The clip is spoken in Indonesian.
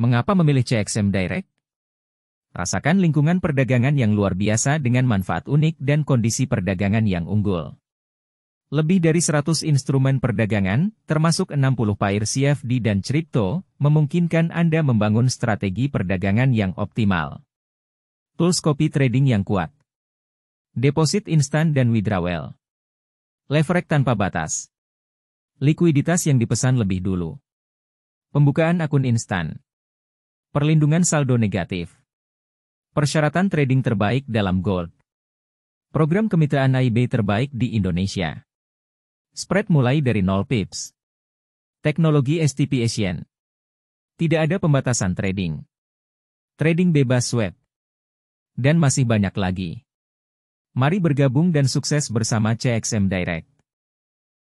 Mengapa memilih CXM Direct? Rasakan lingkungan perdagangan yang luar biasa dengan manfaat unik dan kondisi perdagangan yang unggul. Lebih dari 100 instrumen perdagangan, termasuk 60 pair CFD dan crypto, memungkinkan Anda membangun strategi perdagangan yang optimal. Tools copy trading yang kuat. Deposit instan dan withdrawal. Leverage tanpa batas. Likuiditas yang dipesan lebih dulu. Pembukaan akun instan. Perlindungan saldo negatif. Persyaratan trading terbaik dalam gold. Program kemitraan AIB terbaik di Indonesia. Spread mulai dari 0 pips. Teknologi STP Asian. Tidak ada pembatasan trading. Trading bebas swap, Dan masih banyak lagi. Mari bergabung dan sukses bersama CXM Direct.